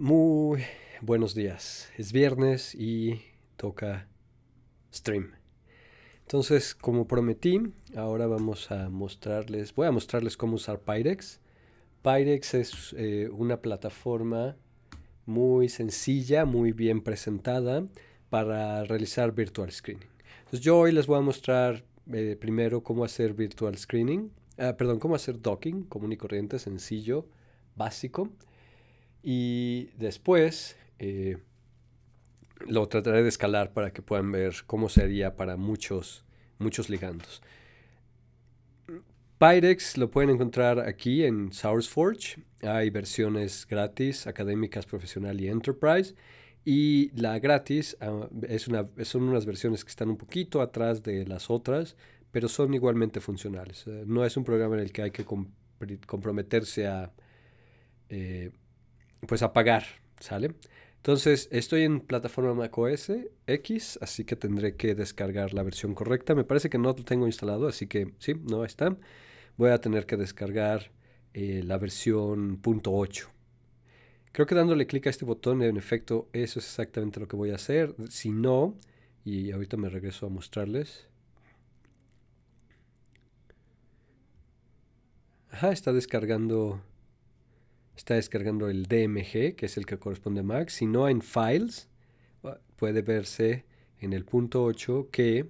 Muy buenos días. Es viernes y toca stream. Entonces, como prometí, ahora vamos a mostrarles, voy a mostrarles cómo usar Pyrex. Pyrex es eh, una plataforma muy sencilla, muy bien presentada para realizar virtual screening. Entonces, yo hoy les voy a mostrar eh, primero cómo hacer virtual screening, ah, perdón, cómo hacer docking común y corriente, sencillo, básico. Y después eh, lo trataré de escalar para que puedan ver cómo sería para muchos, muchos ligandos. Pyrex lo pueden encontrar aquí en SourceForge. Hay versiones gratis, académicas, profesional y enterprise. Y la gratis ah, es una, son unas versiones que están un poquito atrás de las otras, pero son igualmente funcionales. Eh, no es un programa en el que hay que comprometerse a eh, pues a pagar, ¿sale? Entonces, estoy en plataforma macOS X, así que tendré que descargar la versión correcta. Me parece que no lo tengo instalado, así que sí, no está. Voy a tener que descargar eh, la versión .8. Creo que dándole clic a este botón, en efecto, eso es exactamente lo que voy a hacer. Si no, y ahorita me regreso a mostrarles. Ajá, está descargando está descargando el DMG, que es el que corresponde a Mac, Si no en Files ah, puede verse en el punto 8 que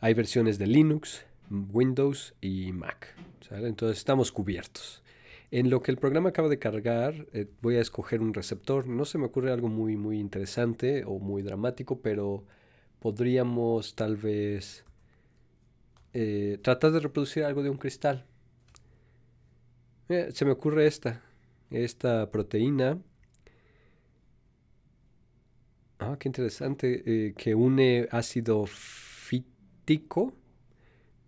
hay versiones de Linux, Windows y Mac. Entonces estamos cubiertos. En lo que el programa acaba de cargar, eh, voy a escoger un receptor. No se me ocurre algo muy, muy interesante o muy dramático, pero podríamos tal vez eh, tratar de reproducir algo de un cristal. Eh, se me ocurre esta. Esta proteína. Ah, qué interesante. Eh, que une ácido fítico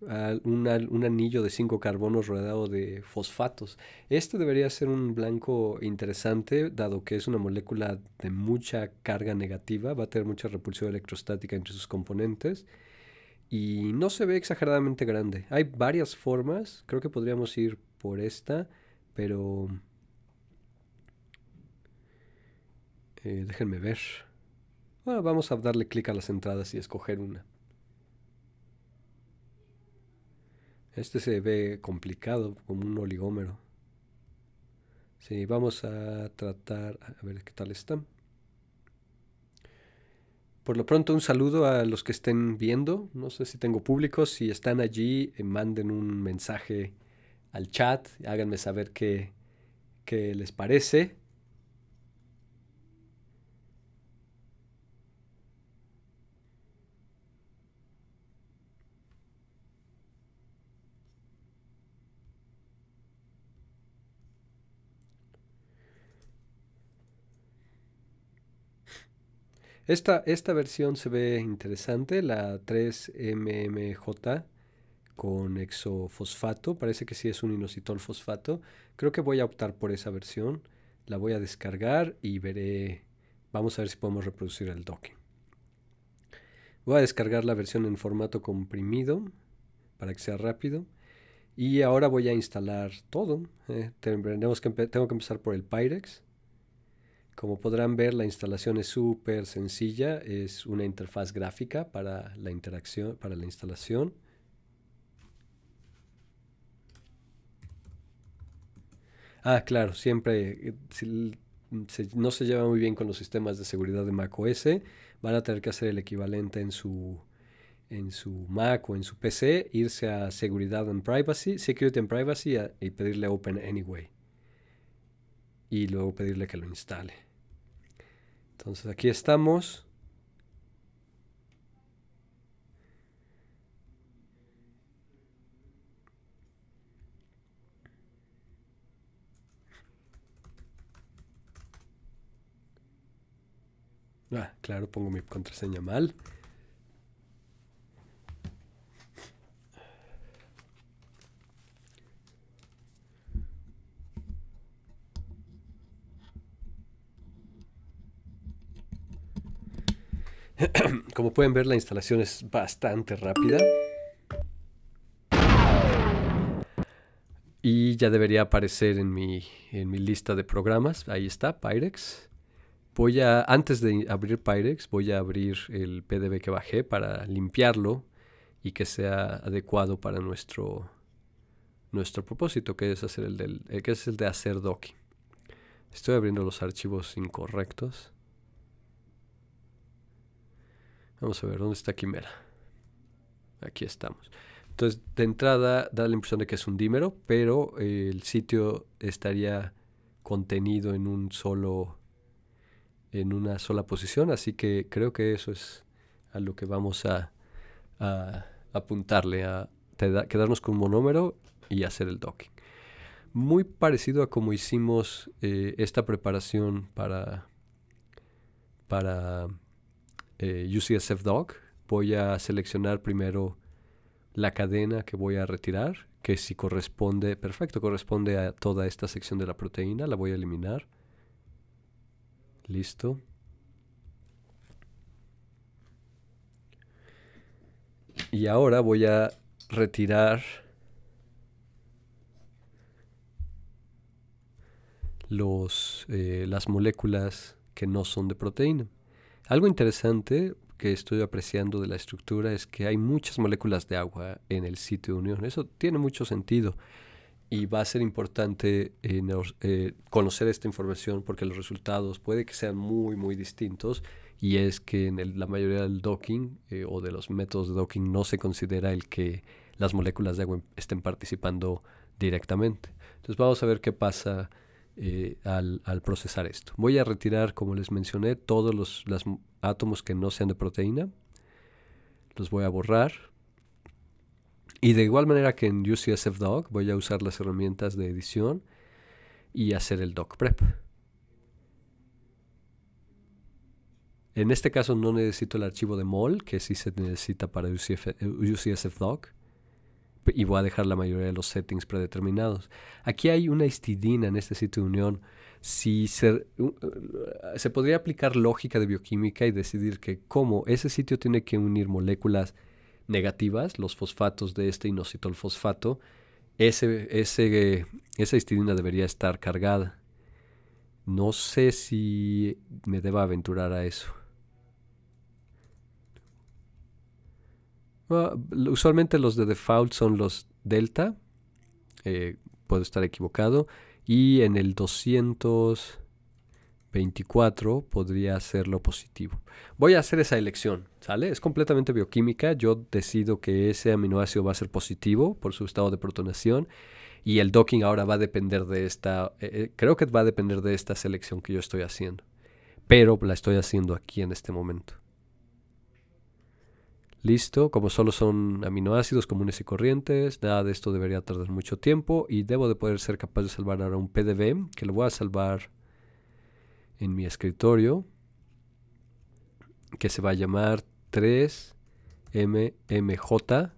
a un, anillo de cinco carbonos rodeado de fosfatos. este debería ser un blanco interesante, dado que es una molécula de mucha carga negativa, va a tener mucha repulsión electrostática entre sus componentes y no se ve exageradamente grande. Hay varias formas, creo que podríamos ir por esta, pero... Eh, déjenme ver. Ah, vamos a darle clic a las entradas y escoger una. Este se ve complicado, como un oligómero. Sí, vamos a tratar... A ver qué tal está. Por lo pronto, un saludo a los que estén viendo. No sé si tengo público. Si están allí, eh, manden un mensaje al chat, háganme saber qué, les parece. Esta, esta, versión se ve interesante, la 3MMJ con exofosfato, parece que sí es un inositol fosfato. Creo que voy a optar por esa versión, la voy a descargar y veré, vamos a ver si podemos reproducir el docking. Voy a descargar la versión en formato comprimido para que sea rápido. Y ahora voy a instalar todo. ¿eh? tengo que empezar por el Pyrex. Como podrán ver, la instalación es súper sencilla. Es una interfaz gráfica para la interacción, para la instalación. Ah, claro, siempre eh, si mm, no se lleva muy bien con los sistemas de seguridad de macOS, van a tener que hacer el equivalente en su en su Mac o en su PC, irse a seguridad and privacy, security and privacy y pedirle open anyway. Y luego pedirle que lo instale. Entonces aquí estamos. Ah, claro, pongo mi contraseña mal. Como pueden ver, la instalación es bastante rápida. Y ya debería aparecer en mi, en mi lista de programas. Ahí está, Pyrex voy a, antes de abrir Pyrex, voy a abrir el PDB que bajé para limpiarlo y que sea adecuado para nuestro, nuestro propósito, que es, hacer el eh, que es el de hacer docking. Estoy abriendo los archivos incorrectos. Vamos a ver, ¿dónde está Quimera? Aquí estamos. Entonces, de entrada da la impresión de que es un dímero, pero el sitio estaría contenido en un solo en una sola posición, así que creo que eso es a lo que vamos a, apuntarle, a quedarnos con un monómero y hacer el docking. Muy parecido a como hicimos eh, esta preparación para, para eh, UCSF Dock, voy a seleccionar primero la cadena que voy a retirar, que si corresponde, perfecto, corresponde a toda esta sección de la proteína, la voy a eliminar Listo. Y ahora voy a retirar los, eh, las moléculas que no son de proteína. Algo interesante que estoy apreciando de la estructura es que hay muchas moléculas de agua en el sitio de unión. Eso tiene mucho sentido y va a ser importante eh, eh, conocer esta información porque los resultados puede que sean muy, muy distintos y es que en la mayoría del docking eh, o de los métodos de docking no se considera el que las moléculas de agua em, estén participando directamente. Entonces vamos a ver qué pasa al, procesar esto. Voy a retirar, como les mencioné, todos los átomos que no sean de proteína. Los voy a borrar y de igual manera que en UCSF Doc, voy a usar las herramientas de edición y hacer el doc prep. En este caso no necesito el archivo de MOL, que sí se necesita para UCSF Doc. Y voy a dejar la mayoría de los settings predeterminados. Aquí hay una histidina en este sitio de unión. Si se, se podría aplicar lógica de bioquímica y decidir que como ese sitio tiene que unir moléculas negativas, los fosfatos de este fosfato ese, ese, esa histidina debería estar cargada. No sé si me deba aventurar a eso. Ah, usualmente los de default son los delta. Eh, puedo estar equivocado. Y en el 200... 24 podría ser lo positivo. Voy a hacer esa elección, ¿sale? Es completamente bioquímica. Yo decido que ese aminoácido va a ser positivo por su estado de protonación y el docking ahora va a depender de esta, eh, eh, creo que va a depender de esta selección que yo estoy haciendo. Pero la estoy haciendo aquí en este momento. Listo, como solo son aminoácidos comunes y corrientes, nada de esto debería tardar mucho tiempo y debo de poder ser capaz de salvar ahora un PDB, que lo voy a salvar en mi escritorio que se va a llamar 3MMJ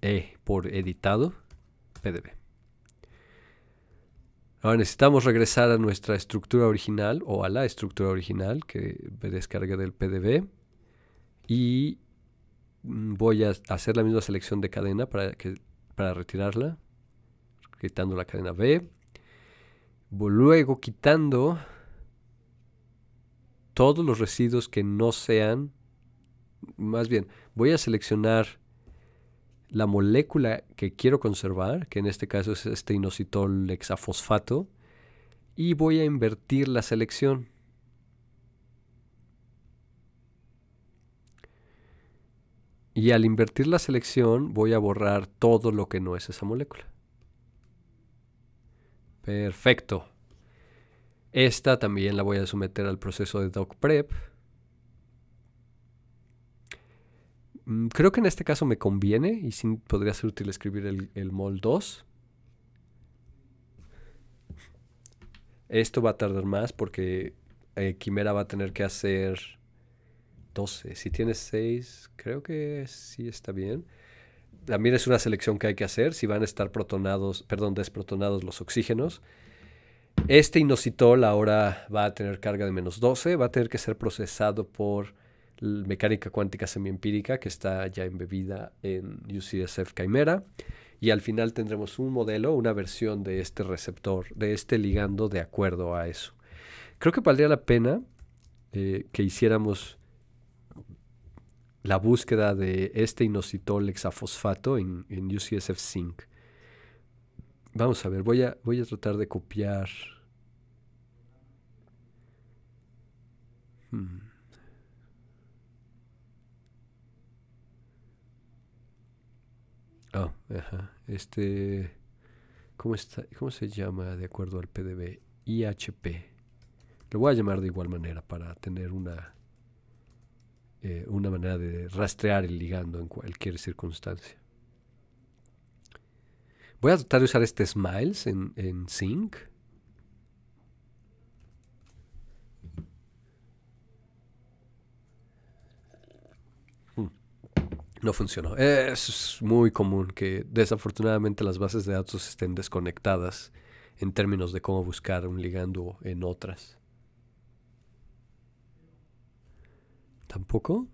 E por editado PDB. Ahora necesitamos regresar a nuestra estructura original o a la estructura original que descargué del PDB y voy a hacer la misma selección de cadena para, que, para retirarla, quitando la cadena B luego quitando todos los residuos que no sean, más bien, voy a seleccionar la molécula que quiero conservar, que en este caso es este inositol hexafosfato, y voy a invertir la selección. Y al invertir la selección voy a borrar todo lo que no es esa molécula. Perfecto. Esta también la voy a someter al proceso de doc prep. Mm, creo que en este caso me conviene y podría ser útil escribir el, mol 2. Esto va a tardar más porque eh, Quimera va a tener que hacer 12. Si tiene 6, creo que sí está bien también es una selección que hay que hacer, si van a estar protonados, perdón, desprotonados los oxígenos. Este inositol ahora va a tener carga de menos 12, va a tener que ser procesado por mecánica cuántica semiempírica que está ya embebida en UCSF Chimera y al final tendremos un modelo, una versión de este receptor, de este ligando de acuerdo a eso. Creo que valdría la pena eh, que hiciéramos la búsqueda de este inositol hexafosfato en, en UCSF Zinc. Vamos a ver, voy a, voy a tratar de copiar. Hmm. Ah, Oh, ajá. Este. ¿cómo, está, ¿Cómo se llama de acuerdo al PDB? IHP. Lo voy a llamar de igual manera para tener una eh, una manera de rastrear el ligando en cualquier circunstancia. Voy a tratar de usar este Smiles en, en Sync. Hmm. No funcionó. Es muy común que desafortunadamente las bases de datos estén desconectadas en términos de cómo buscar un ligando en otras. Tampoco.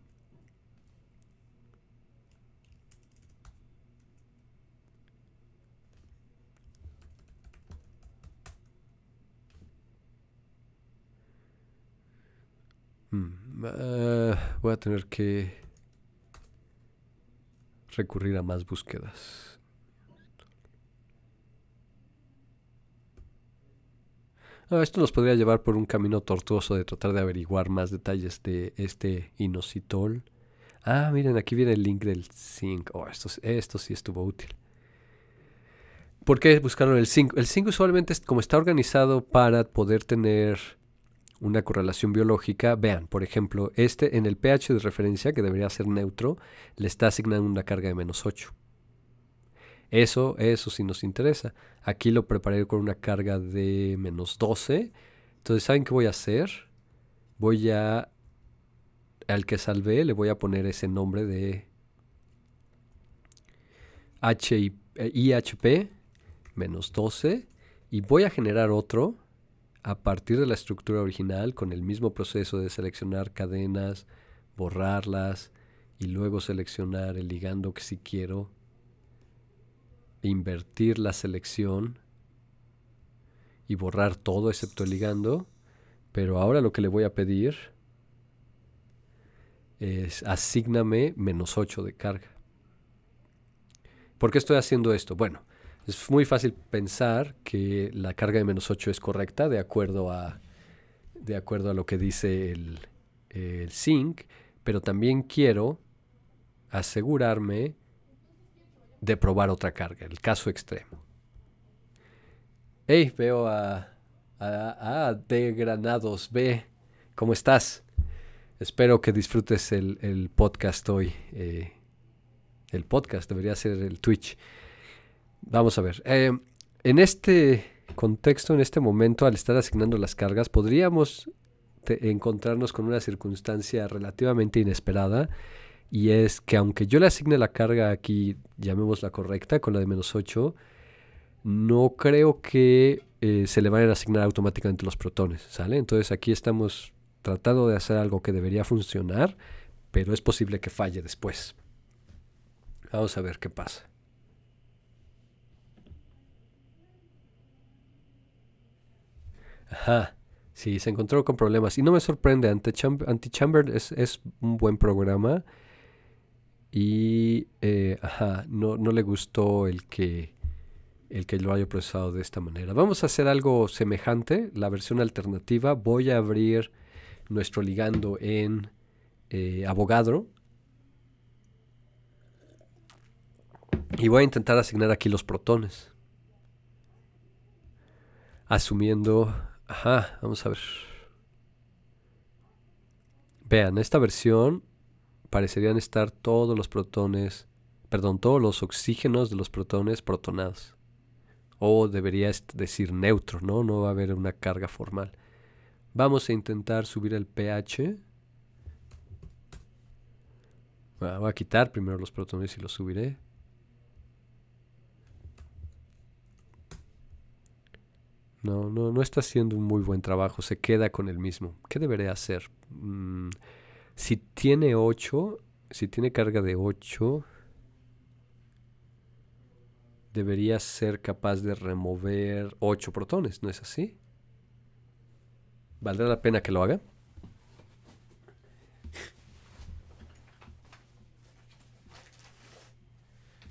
Mm, eh, voy a tener que recurrir a más búsquedas. esto nos podría llevar por un camino tortuoso de tratar de averiguar más detalles de este inositol. Ah, miren, aquí viene el link del zinc. Oh, esto, esto sí estuvo útil. ¿Por qué buscaron el zinc? El zinc usualmente, como está organizado para poder tener una correlación biológica, vean, por ejemplo, este en el pH de referencia, que debería ser neutro, le está asignando una carga de menos 8. Eso, eso sí nos interesa. Aquí lo preparé con una carga de menos 12. Entonces, ¿saben qué voy a hacer? Voy a... Al que salvé le voy a poner ese nombre de IHP eh, menos 12 y voy a generar otro a partir de la estructura original con el mismo proceso de seleccionar cadenas, borrarlas y luego seleccionar el ligando que si sí quiero invertir la selección y borrar todo excepto el ligando. Pero ahora lo que le voy a pedir es asígname menos 8 de carga. ¿Por qué estoy haciendo esto? Bueno, es muy fácil pensar que la carga de menos 8 es correcta de acuerdo a, de acuerdo a lo que dice el, el sync, pero también quiero asegurarme de probar otra carga, el caso extremo. Hey, veo a, a, de Granados B. ¿Cómo estás? Espero que disfrutes el, podcast hoy. Eh, el podcast debería ser el Twitch. Vamos a ver. Eh, en este contexto, en este momento, al estar asignando las cargas, podríamos encontrarnos con una circunstancia relativamente inesperada y es que aunque yo le asigne la carga aquí, llamémosla correcta, con la de menos 8, no creo que eh, se le vayan a asignar automáticamente los protones, ¿sale? Entonces aquí estamos tratando de hacer algo que debería funcionar, pero es posible que falle después. Vamos a ver qué pasa. Ajá, sí, se encontró con problemas. Y no me sorprende, Antichamber, es, es un buen programa y eh, no, le gustó el que, el que lo haya procesado de esta manera. Vamos a hacer algo semejante, la versión alternativa. Voy a abrir nuestro ligando en eh, abogadro. Y voy a intentar asignar aquí los protones. Asumiendo... Ajá, vamos a ver. Vean, esta versión parecerían estar todos los protones, perdón, todos los oxígenos de los protones protonados. O debería decir neutro, ¿no? No va a haber una carga formal. Vamos a intentar subir el pH. Va ah, voy a quitar primero los protones y los subiré. No, no, no está haciendo un muy buen trabajo. Se queda con el mismo. ¿Qué debería hacer? Mm, si tiene 8, si tiene carga de 8, debería ser capaz de remover 8 protones, ¿no es así? ¿Valdrá la pena que lo haga?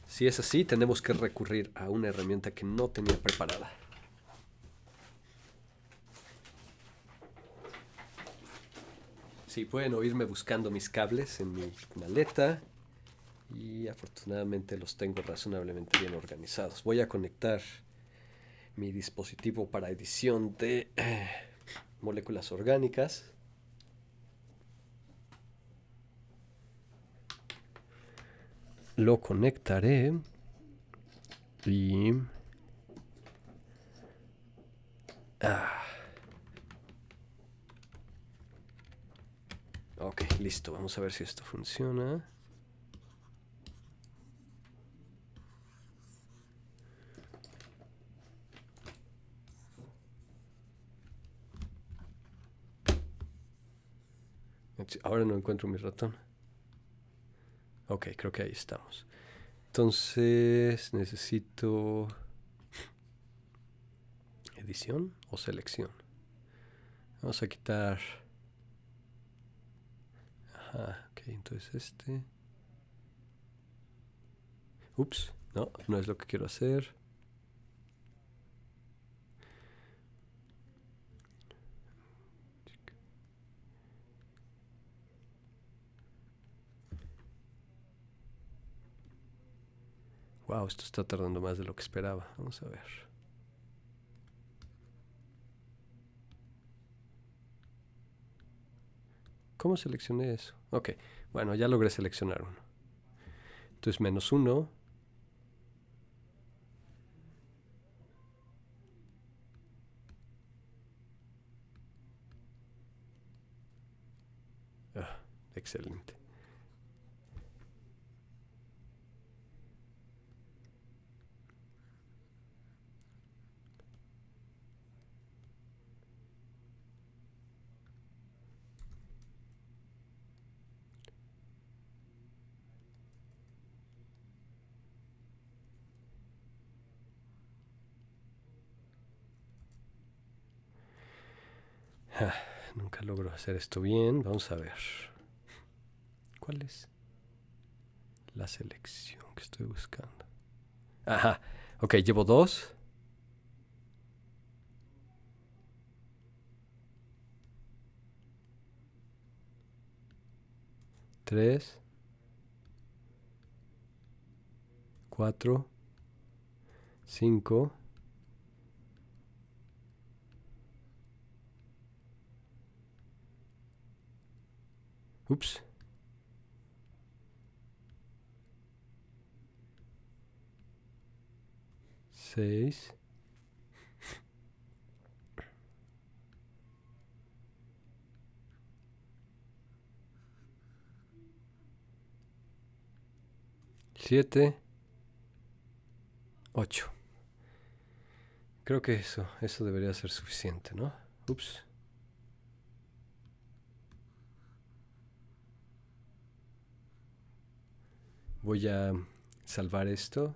Si es así, tenemos que recurrir a una herramienta que no tenía preparada. Sí, pueden oírme buscando mis cables en mi maleta y afortunadamente los tengo razonablemente bien organizados. Voy a conectar mi dispositivo para edición de eh, moléculas orgánicas. Lo conectaré y... Ah. Ok, listo. Vamos a ver si esto funciona. Ahora no encuentro mi ratón. Ok, creo que ahí estamos. Entonces necesito edición o selección. Vamos a quitar Ah, ok, entonces este. Ups, no, no es lo que quiero hacer. Wow, esto está tardando más de lo que esperaba. Vamos a ver. ¿Cómo seleccioné eso? Ok, bueno, ya logré seleccionar uno. Entonces, menos uno. Ah, excelente. logro hacer esto bien. Vamos a ver. ¿Cuál es la selección que estoy buscando? Ajá. Ok, llevo dos. Tres. Cuatro. Cinco. Oops. Seis. Siete. Ocho. Creo que eso, eso debería ser suficiente, ¿no? Ups. Voy a salvar esto.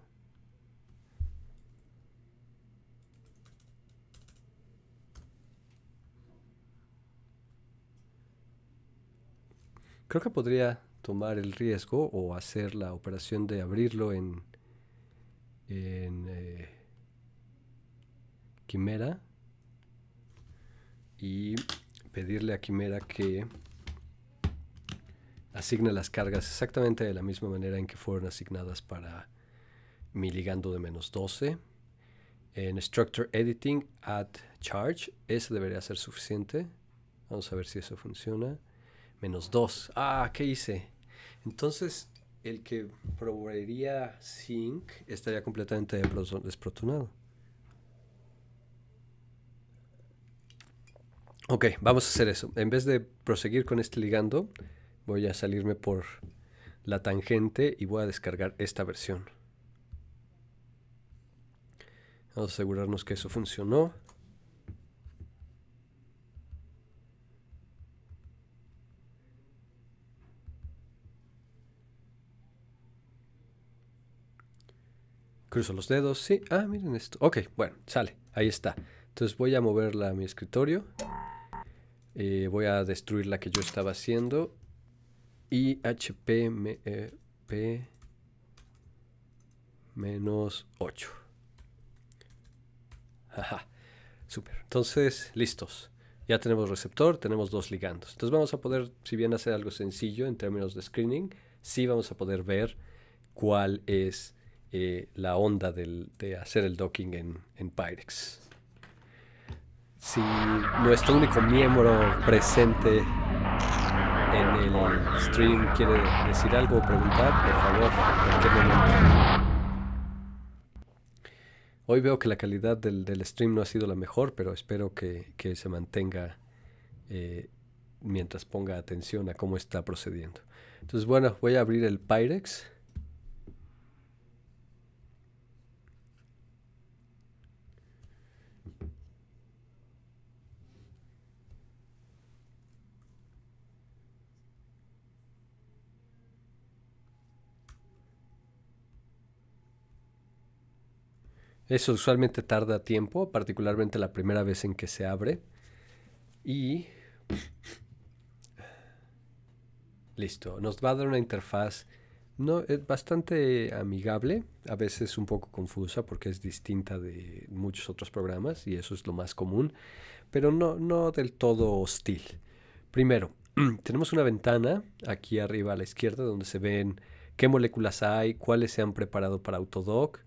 Creo que podría tomar el riesgo o hacer la operación de abrirlo en, en eh, Quimera y pedirle a Quimera que asigna las cargas exactamente de la misma manera en que fueron asignadas para mi ligando de menos 12. En Structure Editing, Add Charge, ese debería ser suficiente. Vamos a ver si eso funciona. Menos 2. Ah, ¿qué hice? Entonces, el que probaría Sync estaría completamente desprotonado. Ok, vamos a hacer eso. En vez de proseguir con este ligando, voy a salirme por la tangente y voy a descargar esta versión. Vamos a asegurarnos que eso funcionó. Cruzo los dedos, sí. Ah, miren esto. Ok, bueno, sale. Ahí está. Entonces voy a moverla a mi escritorio. Eh, voy a destruir la que yo estaba haciendo IHP eh, menos 8. Super, super. Entonces, listos. Ya tenemos receptor, tenemos dos ligandos. Entonces vamos a poder, si bien hacer algo sencillo en términos de screening, sí vamos a poder ver cuál es eh, la onda de hacer el docking en Pyrex. Si nuestro único miembro presente en el stream quiere decir algo o preguntar, por favor, en qué momento. Hoy veo que la calidad del, stream no ha sido la mejor, pero espero que, se mantenga eh, mientras ponga atención a cómo está procediendo. Entonces, bueno, voy a abrir el Pyrex. Eso usualmente tarda tiempo, particularmente la primera vez en que se abre. Y listo, nos va a dar una interfaz no, es bastante amigable, a veces un poco confusa porque es distinta de muchos otros programas y eso es lo más común, pero no, no del todo hostil. Primero, tenemos una ventana aquí arriba a la izquierda donde se ven qué moléculas hay, cuáles se han preparado para Autodoc,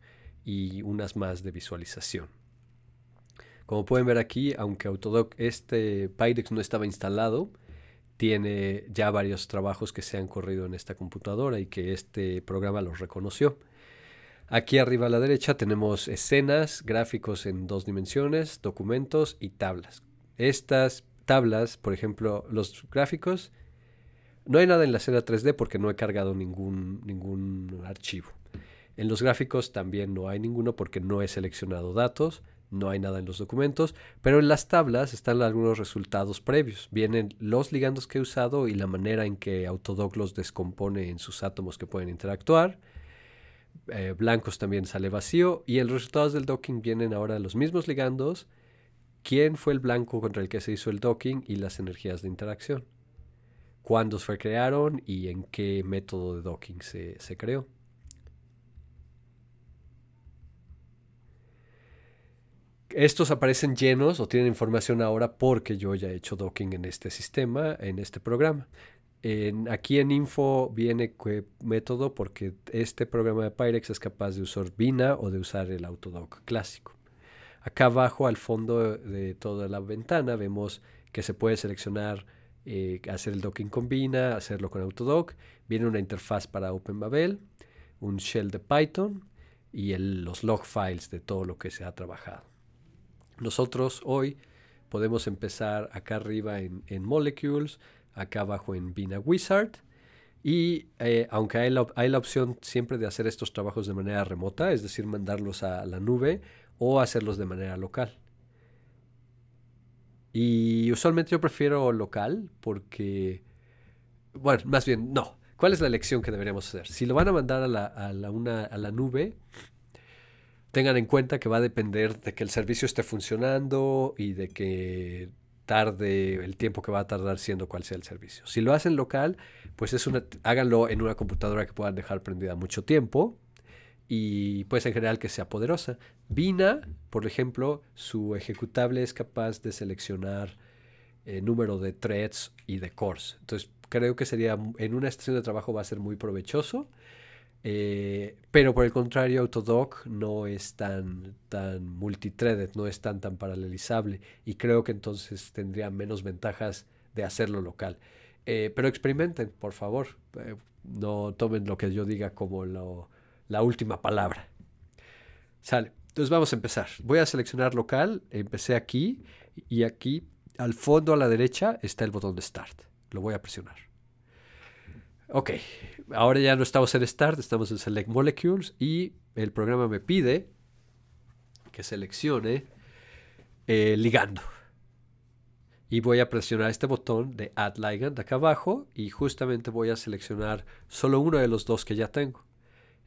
y unas más de visualización. Como pueden ver aquí, aunque Autodoc este Pydex no estaba instalado, tiene ya varios trabajos que se han corrido en esta computadora y que este programa los reconoció. Aquí arriba a la derecha tenemos escenas, gráficos en dos dimensiones, documentos y tablas. Estas tablas, por ejemplo, los gráficos, no hay nada en la escena 3D porque no he cargado ningún, ningún archivo. En los gráficos también no hay ninguno porque no he seleccionado datos, no hay nada en los documentos, pero en las tablas están algunos resultados previos. Vienen los ligandos que he usado y la manera en que Autodoc los descompone en sus átomos que pueden interactuar. Eh, blancos también sale vacío y los resultados del docking vienen ahora los mismos ligandos, quién fue el blanco contra el que se hizo el docking y las energías de interacción, cuándo se crearon y en qué método de docking se creó. Estos aparecen llenos o tienen información ahora porque yo ya he hecho docking en este sistema, en este programa. En, aquí en info viene método porque este programa de Pyrex es capaz de usar Vina o de usar el Autodoc clásico. Acá abajo al fondo de toda la ventana vemos que se puede seleccionar eh, hacer el docking con Vina, hacerlo con autodock. Viene una interfaz para OpenBabel, un shell de Python y los log files de todo lo que se ha trabajado. Nosotros hoy podemos empezar acá arriba en, Molecules, acá abajo en Vina Wizard. Y eh, aunque hay la, opción siempre de hacer estos trabajos de manera remota, es decir, mandarlos a la nube o hacerlos de manera local. Y usualmente yo prefiero local porque, bueno, más bien no. ¿Cuál es la elección que deberíamos hacer? Si lo van a mandar a la nube, tengan en cuenta que va a depender de que el servicio esté funcionando y de que tarde el tiempo que va a tardar siendo cual sea el servicio. Si lo hacen local, pues es una, háganlo en una computadora que puedan dejar prendida mucho tiempo y pues en general que sea poderosa. Vina, por ejemplo, su ejecutable es capaz de seleccionar el eh, número de threads y de cores. Entonces creo que sería en una estación de trabajo va a ser muy provechoso. Eh, pero por el contrario, Autodoc no es tan, tan multithreaded, no es tan, tan paralelizable y creo que entonces tendría menos ventajas de hacerlo local. Eh, pero experimenten, por favor. Eh, no tomen lo que yo diga como la última palabra. Sale. Entonces vamos a empezar. Voy a seleccionar local. Empecé aquí y aquí al fondo a la derecha está el botón de Start. Lo voy a presionar. Ok, ahora ya no estamos en Start, estamos en Select Molecules y el programa me pide que seleccione eh, ligando. Y voy a presionar este botón de Add Ligand acá abajo y justamente voy a seleccionar solo uno de los dos que ya tengo.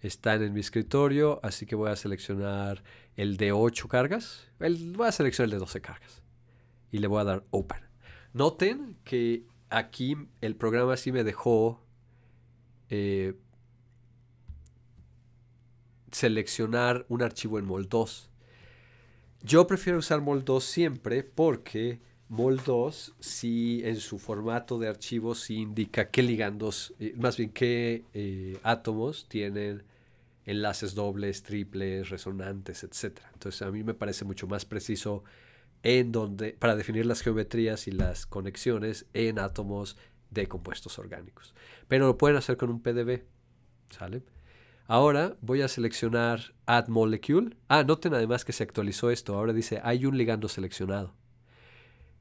Están en mi escritorio, así que voy a seleccionar el de 8 cargas. voy a seleccionar el de 12 cargas. Y le voy a dar Open. Noten que aquí el programa sí me dejó eh, seleccionar un archivo en MOL 2. Yo prefiero usar MOL 2 siempre porque MOL 2 si en su formato de archivo sí indica qué ligandos, eh, más bien qué eh, átomos tienen enlaces dobles, triples, resonantes, etc. Entonces a mí me parece mucho más preciso en donde, para definir las geometrías y las conexiones en átomos, de compuestos orgánicos. Pero lo pueden hacer con un PDB, ¿sale? Ahora voy a seleccionar Add Molecule. Ah, noten además que se actualizó esto. Ahora dice hay un ligando seleccionado.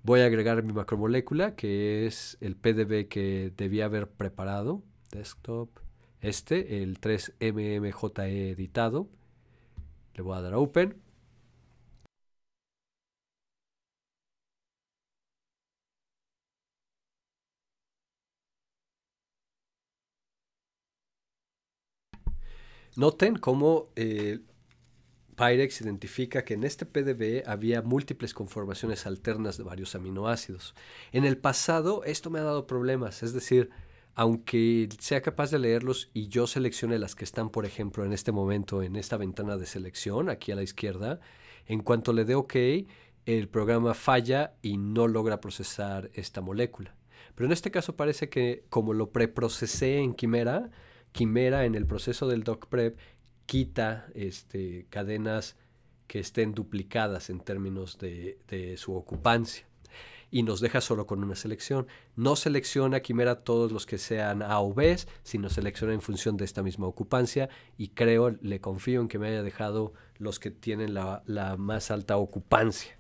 Voy a agregar mi macromolécula, que es el PDB que debía haber preparado. Desktop. Este, el 3MMJE editado. Le voy a dar a Open. Noten cómo eh, Pyrex identifica que en este PDB había múltiples conformaciones alternas de varios aminoácidos. En el pasado esto me ha dado problemas, es decir, aunque sea capaz de leerlos y yo seleccione las que están, por ejemplo, en este momento en esta ventana de selección, aquí a la izquierda, en cuanto le dé OK, el programa falla y no logra procesar esta molécula. Pero en este caso parece que como lo preprocesé en Quimera, Quimera en el proceso del doc prep quita este, cadenas que estén duplicadas en términos de, su ocupancia y nos deja solo con una selección. No selecciona Quimera todos los que sean A o B, sino selecciona en función de esta misma ocupancia y creo, le confío en que me haya dejado los que tienen la, la más alta ocupancia.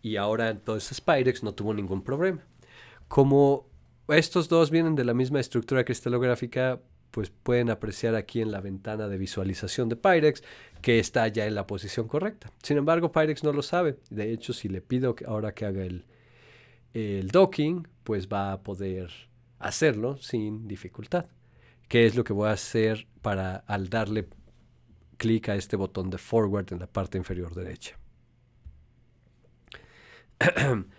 Y ahora entonces Spyrex no tuvo ningún problema. Como estos dos vienen de la misma estructura cristalográfica, pues pueden apreciar aquí en la ventana de visualización de Pyrex que está ya en la posición correcta. Sin embargo, Pyrex no lo sabe. De hecho, si le pido ahora que haga el, el docking, pues va a poder hacerlo sin dificultad. ¿Qué es lo que voy a hacer para al darle clic a este botón de forward en la parte inferior derecha?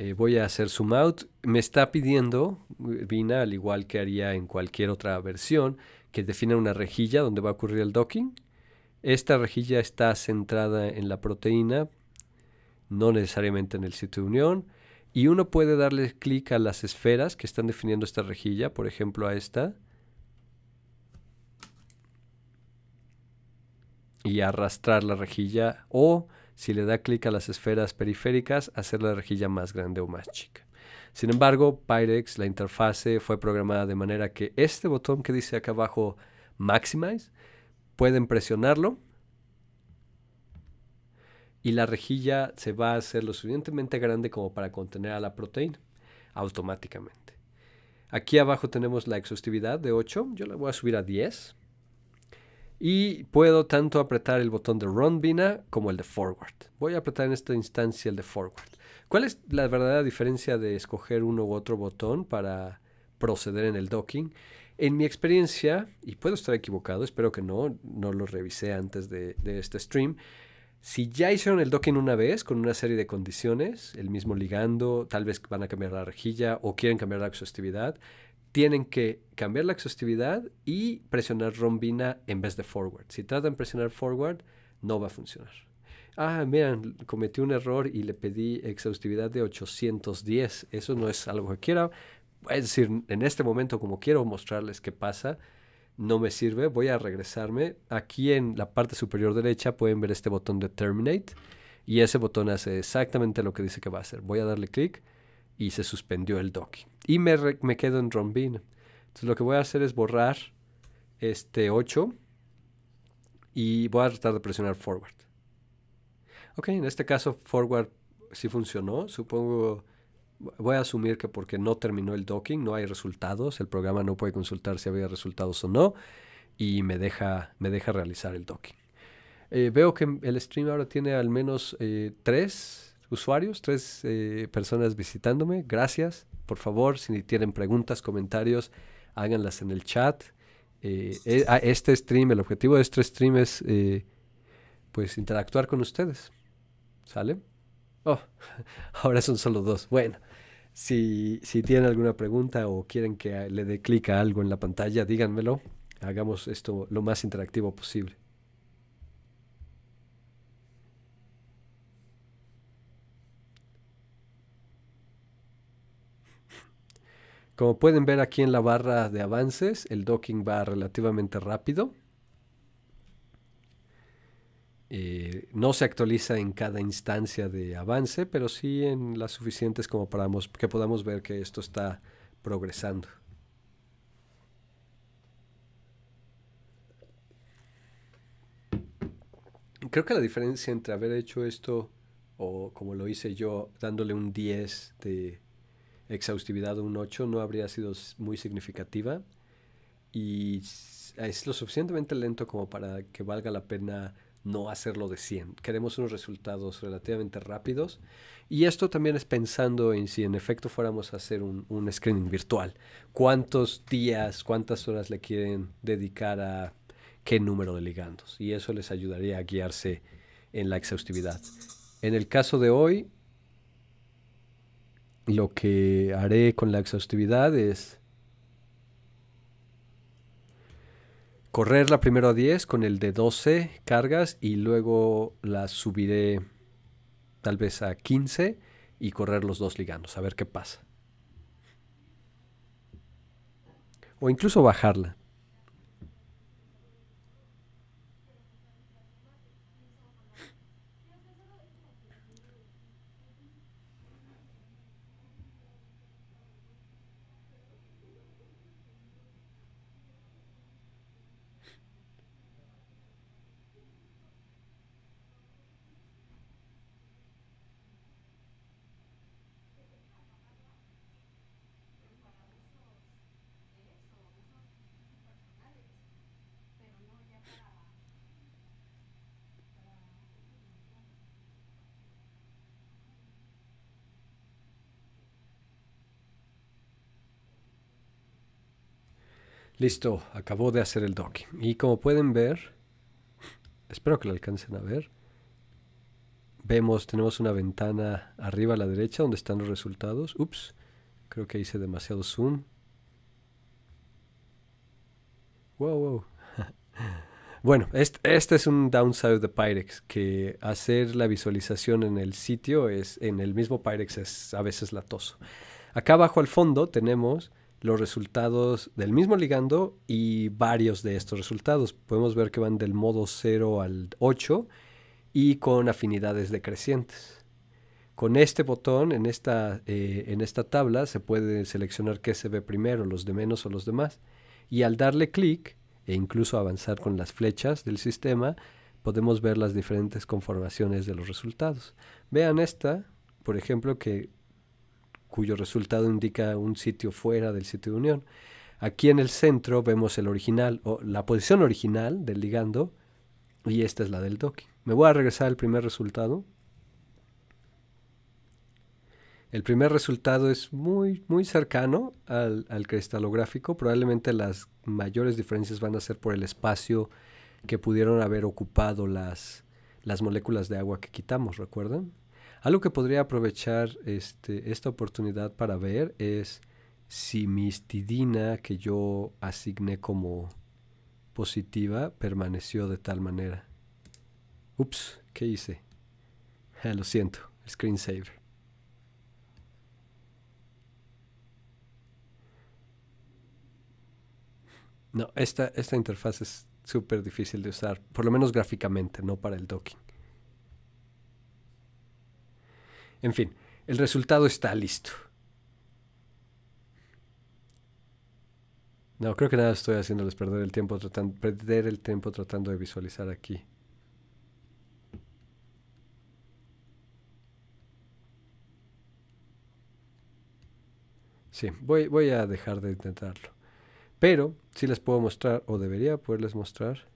Eh, voy a hacer zoom out. Me está pidiendo, eh, Vina, al igual que haría en cualquier otra versión, que defina una rejilla donde va a ocurrir el docking. Esta rejilla está centrada en la proteína, no necesariamente en el sitio de unión. Y uno puede darle clic a las esferas que están definiendo esta rejilla, por ejemplo a esta. Y arrastrar la rejilla o si le da clic a las esferas periféricas, hacer la rejilla más grande o más chica. Sin embargo, Pyrex, la interfase, fue programada de manera que este botón que dice acá abajo Maximize, pueden presionarlo y la rejilla se va a hacer lo suficientemente grande como para contener a la proteína automáticamente. Aquí abajo tenemos la exhaustividad de 8, yo la voy a subir a 10 y puedo tanto apretar el botón de Run Bina como el de Forward. Voy a apretar en esta instancia el de Forward. ¿Cuál es la verdadera diferencia de escoger uno u otro botón para proceder en el docking? En mi experiencia, y puedo estar equivocado, espero que no, no lo revisé antes de, este stream, si ya hicieron el docking una vez con una serie de condiciones, el mismo ligando, tal vez van a cambiar la rejilla o quieren cambiar la exhaustividad, tienen que cambiar la exhaustividad y presionar rombina en vez de forward. Si tratan de presionar forward, no va a funcionar. Ah, miren, cometí un error y le pedí exhaustividad de 810. Eso no es algo que quiera. Es decir, en este momento, como quiero mostrarles qué pasa, no me sirve. Voy a regresarme. Aquí en la parte superior derecha pueden ver este botón de Terminate. Y ese botón hace exactamente lo que dice que va a hacer. Voy a darle clic y se suspendió el docking y me, me quedo en Rombin. Entonces lo que voy a hacer es borrar este 8 y voy a tratar de presionar forward. Ok, en este caso forward sí funcionó, supongo, voy a asumir que porque no terminó el docking, no hay resultados, el programa no puede consultar si había resultados o no y me deja, me deja realizar el docking. Eh, veo que el stream ahora tiene al menos eh, tres usuarios, tres eh, personas visitándome. Gracias. Por favor, si tienen preguntas, comentarios, háganlas en el chat. Eh, eh, ah, este stream, el objetivo de este stream es pues interactuar con ustedes. ¿Sale? Oh, ahora son solo dos. Bueno, si, si tienen alguna pregunta o quieren que le dé clic a algo en la pantalla, díganmelo. Hagamos esto lo más interactivo posible. Como pueden ver aquí en la barra de avances, el docking va relativamente rápido. Eh, no se actualiza en cada instancia de avance, pero sí en las suficientes como para que podamos ver que esto está progresando. Creo que la diferencia entre haber hecho esto o como lo hice yo, dándole un 10 de exhaustividad un 8 no habría sido muy significativa y es lo suficientemente lento como para que valga la pena no hacerlo de 100. Queremos unos resultados relativamente rápidos. Y esto también es pensando en si en efecto fuéramos a hacer un, un screening virtual. ¿Cuántos días, cuántas horas le quieren dedicar a qué número de ligandos? Y eso les ayudaría a guiarse en la exhaustividad. En el caso de hoy, lo que haré con la exhaustividad es correrla primero a 10 con el de 12 cargas y luego la subiré tal vez a 15 y correr los dos ligandos, a ver qué pasa. O incluso bajarla. Listo, acabó de hacer el docking. Y como pueden ver, espero que lo alcancen a ver, vemos, tenemos una ventana arriba a la derecha donde están los resultados. Ups, creo que hice demasiado zoom. Wow, wow. bueno, este, es un downside de Pyrex, que hacer la visualización en el sitio, es en el mismo Pyrex es a veces latoso. Acá abajo al fondo tenemos los resultados del mismo ligando y varios de estos resultados. Podemos ver que van del modo 0 al 8 y con afinidades decrecientes. Con este botón en esta, eh, en esta tabla se puede seleccionar qué se ve primero, los de menos o los demás Y al darle clic e incluso avanzar con las flechas del sistema, podemos ver las diferentes conformaciones de los resultados. Vean esta, por ejemplo, que cuyo resultado indica un sitio fuera del sitio de unión. Aquí en el centro vemos el original o la posición original del ligando y esta es la del docking. Me voy a regresar al primer resultado. El primer resultado es muy, muy cercano al, cristalográfico. Probablemente las mayores diferencias van a ser por el espacio que pudieron haber ocupado las, las moléculas de agua que quitamos, ¿recuerdan? Algo que podría aprovechar este, esta oportunidad para ver es si mi histidina que yo asigné como positiva permaneció de tal manera. Ups, ¿qué hice? Ah, lo siento, screensaver. No, esta, esta interfaz es súper difícil de usar, por lo menos gráficamente, no para el docking. En fin, el resultado está listo. No, creo que nada estoy haciéndoles perder el tiempo tratando, perder el tiempo tratando de visualizar aquí. Sí, voy, voy a dejar de intentarlo. Pero sí les puedo mostrar, o debería poderles mostrar.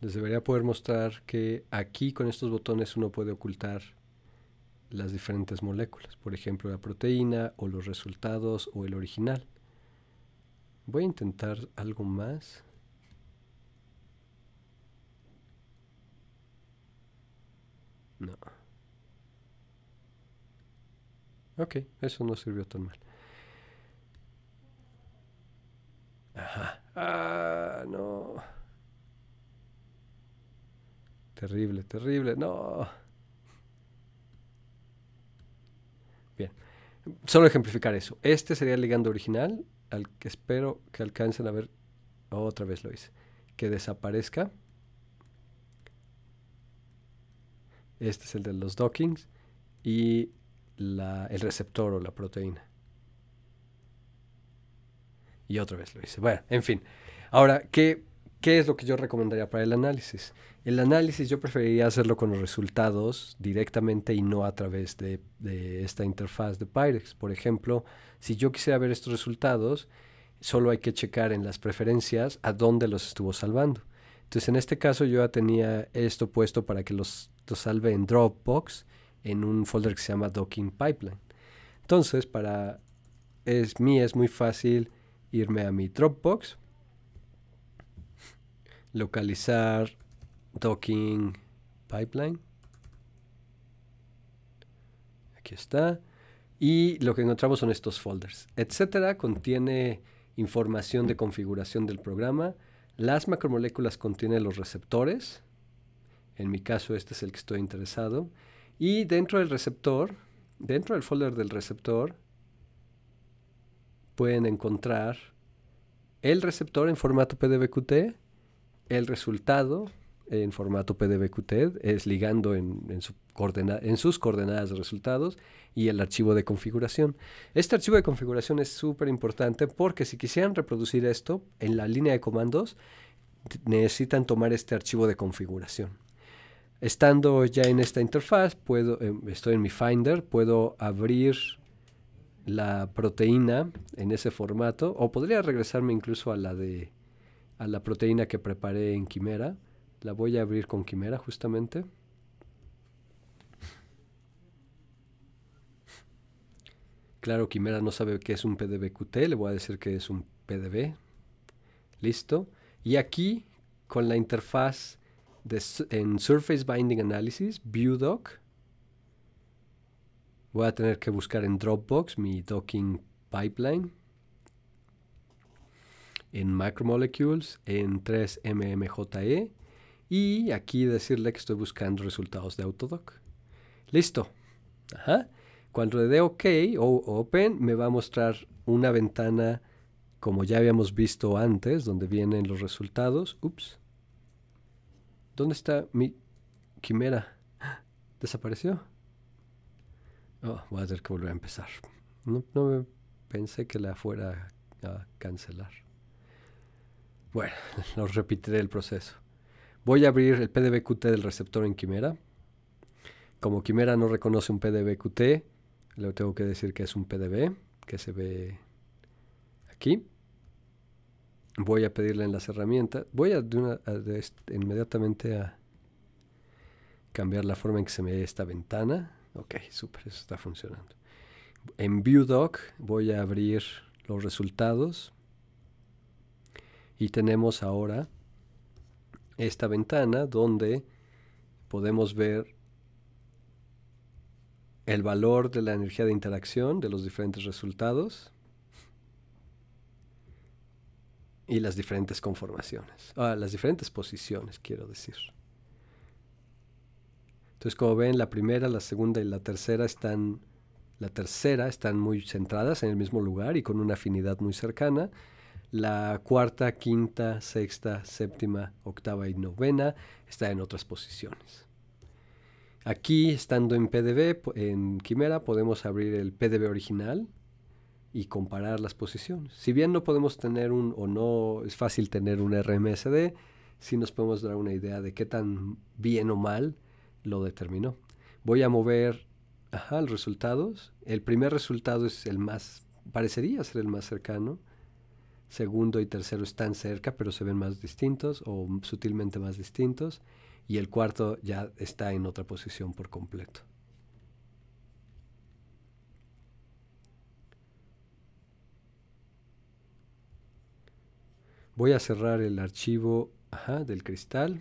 les debería poder mostrar que aquí con estos botones uno puede ocultar las diferentes moléculas, por ejemplo la proteína o los resultados o el original. Voy a intentar algo más. No. Ok, eso no sirvió tan mal. Ajá. Ah, no. Terrible, terrible. No. Bien. Solo ejemplificar eso. Este sería el ligando original, al que espero que alcancen a ver. Otra vez lo hice. Que desaparezca. Este es el de los dockings. Y el receptor o la proteína. Y otra vez lo hice. Bueno, en fin. Ahora, ¿qué ¿Qué es lo que yo recomendaría para el análisis? El análisis yo preferiría hacerlo con los resultados directamente y no a través de, esta interfaz de Pyrex. Por ejemplo, si yo quisiera ver estos resultados, solo hay que checar en las preferencias a dónde los estuvo salvando. Entonces, en este caso yo ya tenía esto puesto para que los, salve en Dropbox en un folder que se llama Docking Pipeline. Entonces, para es, mí es muy fácil irme a mi Dropbox, localizar docking pipeline. Aquí está. Y lo que encontramos son estos folders. Etcétera contiene información de configuración del programa. Las macromoléculas contienen los receptores. En mi caso este es el que estoy interesado. Y dentro del receptor, dentro del folder del receptor, pueden encontrar el receptor en formato PDBQT el resultado en formato PDBQT es ligando en, sus coordenadas de resultados y el archivo de configuración. Este archivo de configuración es súper importante porque si quisieran reproducir esto en la línea de comandos, necesitan tomar este archivo de configuración. Estando ya en esta interfaz, puedo, em, estoy en mi Finder, puedo abrir la proteína en ese formato o podría regresarme incluso a la de a la proteína que preparé en Quimera. La voy a abrir con Quimera justamente. Claro, Quimera no sabe qué es un PDBQT, le voy a decir que es un PDB. Listo. Y aquí, con la interfaz en Surface Binding Analysis, ViewDoc, voy a tener que buscar en Dropbox mi docking pipeline en Macromolecules, en 3MMJE y aquí decirle que estoy buscando resultados de Autodoc. Listo. Cuando le dé OK o Open, me va a mostrar una ventana como ya habíamos visto antes, donde vienen los resultados. Ups. ¿Dónde está mi quimera? ¿Desapareció? Oh, voy a tener que volver a empezar. No, no pensé que la fuera a cancelar. Bueno, los repetiré el proceso. Voy a abrir el QT del receptor en Quimera. Como Quimera no reconoce un QT, le tengo que decir que es un PDB, que se ve aquí. Voy a pedirle en las herramientas. Voy a, inmediatamente a cambiar la forma en que se me ve esta ventana. Ok, súper, eso está funcionando. En ViewDoc voy a abrir los resultados y tenemos ahora esta ventana donde podemos ver el valor de la energía de interacción de los diferentes resultados y las diferentes conformaciones, o ah, las diferentes posiciones, quiero decir. Entonces, como ven, la primera, la segunda y la tercera están la tercera están muy centradas en el mismo lugar y con una afinidad muy cercana. La cuarta, quinta, sexta, séptima, octava y novena está en otras posiciones. Aquí, estando en PDB, en Quimera, podemos abrir el PDB original y comparar las posiciones. Si bien no podemos tener un, o no es fácil tener un RMSD, sí nos podemos dar una idea de qué tan bien o mal lo determinó. Voy a mover ajá, los resultados. El primer resultado es el más, parecería ser el más cercano. Segundo y tercero están cerca, pero se ven más distintos o sutilmente más distintos. Y el cuarto ya está en otra posición por completo. Voy a cerrar el archivo del cristal.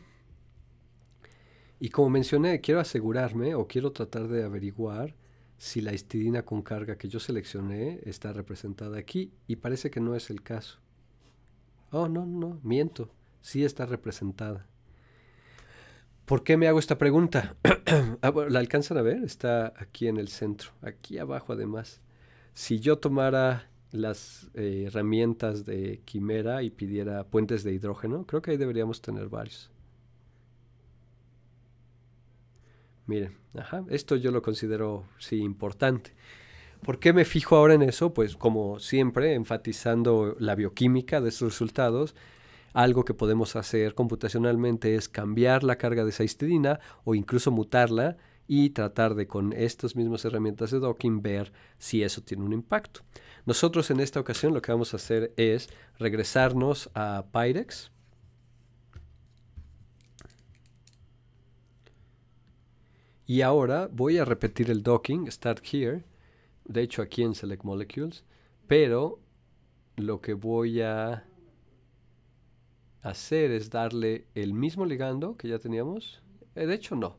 Y como mencioné, quiero asegurarme o quiero tratar de averiguar si la histidina con carga que yo seleccioné está representada aquí y parece que no es el caso. Oh, no, no, miento, sí está representada. ¿Por qué me hago esta pregunta? Ah, ¿La alcanzan a ver? Está aquí en el centro, aquí abajo además. Si yo tomara las eh, herramientas de Quimera y pidiera puentes de hidrógeno, creo que ahí deberíamos tener varios. Miren, esto yo lo considero, sí, importante. ¿Por qué me fijo ahora en eso? Pues como siempre, enfatizando la bioquímica de estos resultados, algo que podemos hacer computacionalmente es cambiar la carga de esa histidina o incluso mutarla y tratar de con estas mismas herramientas de docking ver si eso tiene un impacto. Nosotros en esta ocasión lo que vamos a hacer es regresarnos a Pyrex Y ahora voy a repetir el docking, Start Here, de hecho aquí en Select Molecules, pero lo que voy a hacer es darle el mismo ligando que ya teníamos. Eh, de hecho, no.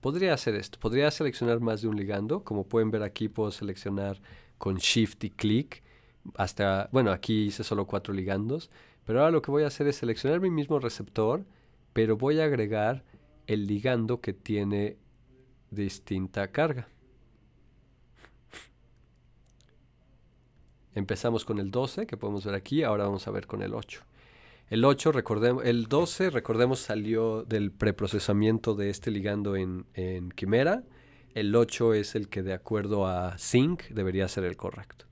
Podría hacer esto. Podría seleccionar más de un ligando. Como pueden ver aquí, puedo seleccionar con Shift y clic. Hasta, bueno, aquí hice solo cuatro ligandos. Pero ahora lo que voy a hacer es seleccionar mi mismo receptor, pero voy a agregar el ligando que tiene distinta carga. Empezamos con el 12 que podemos ver aquí, ahora vamos a ver con el 8. El 8, recordemos, el 12, recordemos, salió del preprocesamiento de este ligando en, Quimera. El 8 es el que de acuerdo a zinc debería ser el correcto.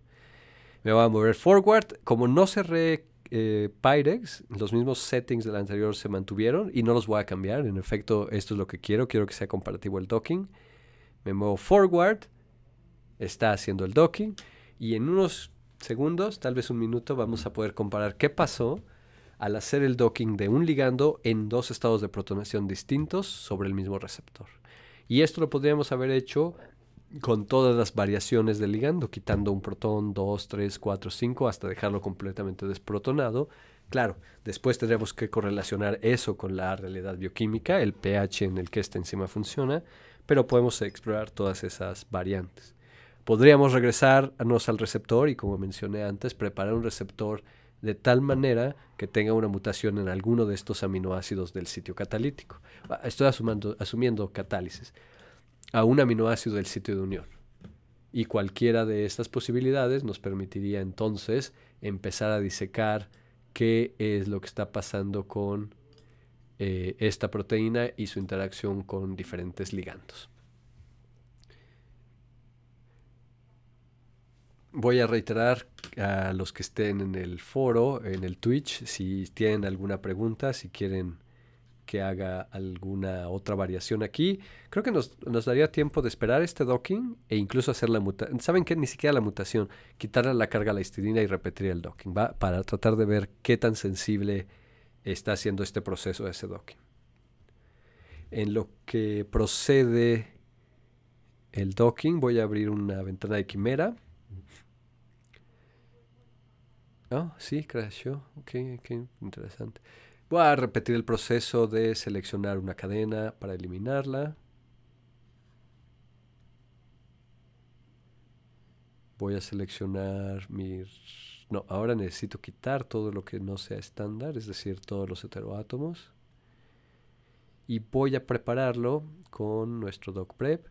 Me voy a mover forward. Como no se eh, Pyrex, los mismos settings del anterior se mantuvieron y no los voy a cambiar. En efecto, esto es lo que quiero. Quiero que sea comparativo el docking. Me muevo forward. Está haciendo el docking. Y en unos segundos, tal vez un minuto, vamos a poder comparar qué pasó al hacer el docking de un ligando en dos estados de protonación distintos sobre el mismo receptor. Y esto lo podríamos haber hecho con todas las variaciones del ligando, quitando un protón, 2, 3, 4, 5, hasta dejarlo completamente desprotonado. Claro, después tendremos que correlacionar eso con la realidad bioquímica, el pH en el que esta enzima funciona, pero podemos explorar todas esas variantes. Podríamos regresarnos al receptor y, como mencioné antes, preparar un receptor de tal manera que tenga una mutación en alguno de estos aminoácidos del sitio catalítico. Ah, estoy asumiendo catálisis, a un aminoácido del sitio de unión. Y cualquiera de estas posibilidades nos permitiría entonces empezar a disecar qué es lo que está pasando con eh, esta proteína y su interacción con diferentes ligandos. Voy a reiterar a los que estén en el foro, en el Twitch, si tienen alguna pregunta, si quieren que haga alguna otra variación aquí. Creo que nos, daría tiempo de esperar este docking e incluso hacer la mutación. ¿Saben qué? Ni siquiera la mutación. Quitarle la carga a la histidina y repetir el docking, ¿va? Para tratar de ver qué tan sensible está haciendo este proceso de ese docking. En lo que procede el docking, voy a abrir una ventana de quimera. Oh, sí, creció Ok, ok, interesante. Voy a repetir el proceso de seleccionar una cadena para eliminarla. Voy a seleccionar mi... No, ahora necesito quitar todo lo que no sea estándar, es decir, todos los heteroátomos. Y voy a prepararlo con nuestro doc prep.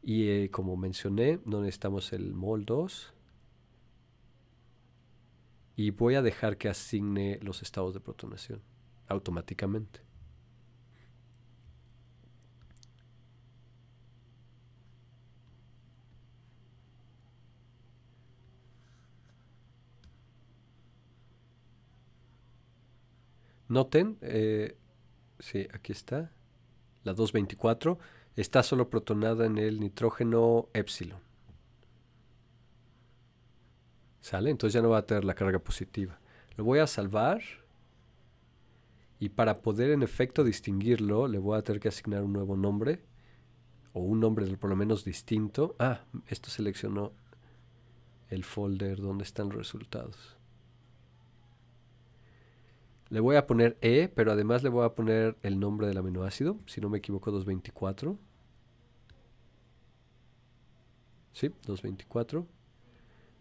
Y eh, como mencioné, no necesitamos el mol 2 y voy a dejar que asigne los estados de protonación automáticamente. Noten, eh, aquí está, la 224 está solo protonada en el nitrógeno épsilon. ¿Sale? Entonces ya no va a tener la carga positiva. Lo voy a salvar. Y para poder en efecto distinguirlo, le voy a tener que asignar un nuevo nombre o un nombre por lo menos distinto. Ah, esto seleccionó el folder donde están los resultados. Le voy a poner E, pero además le voy a poner el nombre del aminoácido, si no me equivoco 224. Sí, 224.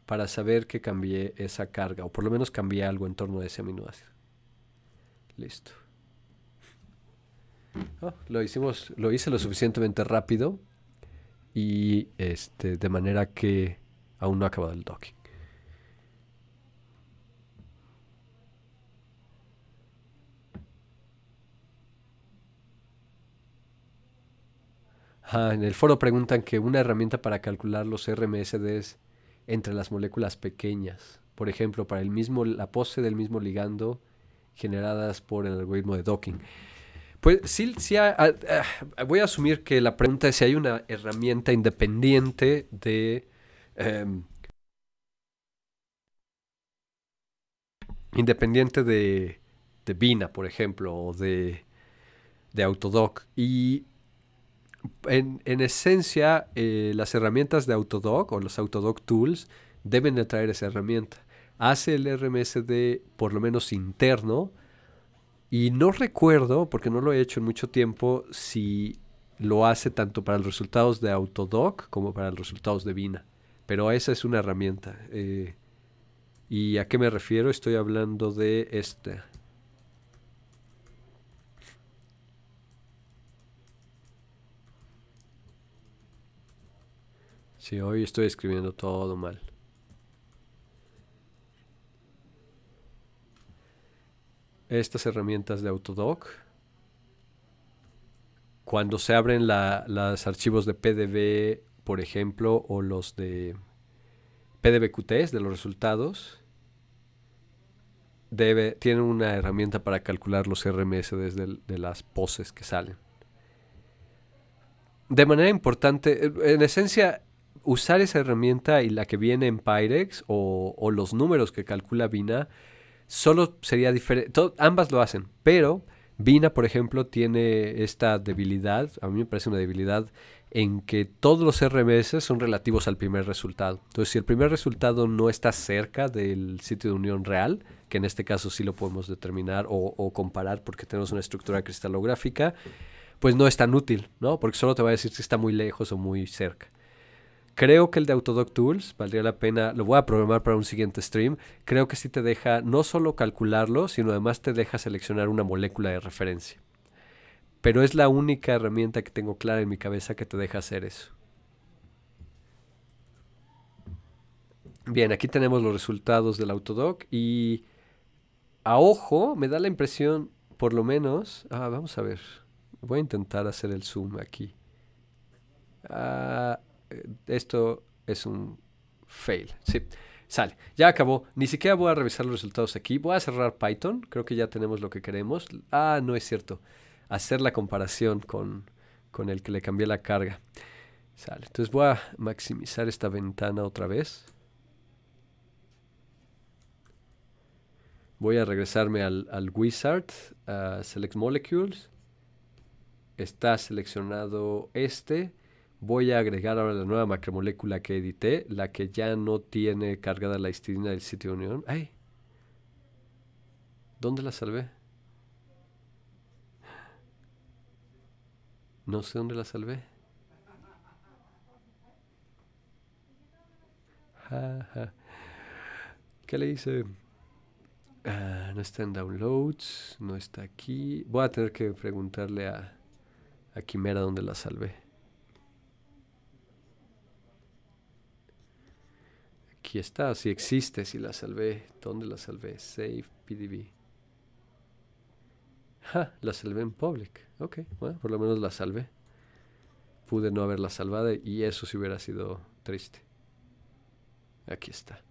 Para saber que cambié esa carga, o por lo menos cambié algo en torno a ese aminoácido. Listo. Ah, lo hicimos, lo hice lo suficientemente rápido y este, de manera que aún no ha acabado el docking. Ah, en el foro preguntan que una herramienta para calcular los RMSDs entre las moléculas pequeñas, por ejemplo, para el mismo, la pose del mismo ligando generadas por el algoritmo de docking. Pues sí, voy a asumir que la pregunta es si hay una herramienta independiente de... Em, independiente de, de Bina, por ejemplo, o de, de Autodoc. Y en, esencia, eh, las herramientas de Autodoc o los Autodoc Tools deben de traer esa herramienta hace el RMSD por lo menos interno. Y no recuerdo, porque no lo he hecho en mucho tiempo, si lo hace tanto para los resultados de Autodoc como para los resultados de Vina. Pero esa es una herramienta. Eh, ¿Y a qué me refiero? Estoy hablando de este si hoy estoy escribiendo todo mal. estas herramientas de Autodoc. Cuando se abren los archivos de PDB, por ejemplo, o los de PDBQTs, de los resultados, debe, tiene una herramienta para calcular los RMS desde de las poses que salen. De manera importante, en esencia, usar esa herramienta y la que viene en Pyrex o los números que calcula Vina solo sería diferente. Ambas lo hacen, pero Vina, por ejemplo, tiene esta debilidad, a mí me parece una debilidad, en que todos los RMS son relativos al primer resultado. Entonces, si el primer resultado no está cerca del sitio de unión real, que en este caso sí lo podemos determinar o, o comparar porque tenemos una estructura cristalográfica, pues no es tan útil, ¿no? Porque solo te va a decir si está muy lejos o muy cerca. Creo que el de Autodoc Tools valdría la pena, lo voy a programar para un siguiente stream. Creo que sí te deja no solo calcularlo, sino además te deja seleccionar una molécula de referencia. Pero es la única herramienta que tengo clara en mi cabeza que te deja hacer eso. Bien, aquí tenemos los resultados del Autodoc y a ojo me da la impresión, por lo menos, ah, vamos a ver, voy a intentar hacer el zoom aquí. Ah, eh, esto es un fail. Sí, sale. Ya acabó. Ni siquiera voy a revisar los resultados aquí. Voy a cerrar Python. Creo que ya tenemos lo que queremos. Ah, no es cierto. Hacer la comparación con, con el que le cambié la carga. Sale. Entonces voy a maximizar esta ventana otra vez. Voy a regresarme al, al Wizard, Select Molecules. Está seleccionado este voy a agregar ahora la nueva macromolécula que edité, la que ya no tiene cargada la histidina del sitio unión. ¡Ay! ¿Dónde la salvé? No sé dónde la salvé. ¿Qué le hice? Ah, no está en downloads, no está aquí. Voy a tener que preguntarle a, a Quimera dónde la salvé. Aquí está, si existe, si la salvé. ¿Dónde la salvé? Save PDB. Ja, la salvé en public. Ok, bueno, por lo menos la salvé. Pude no haberla salvado y eso sí hubiera sido triste. Aquí está.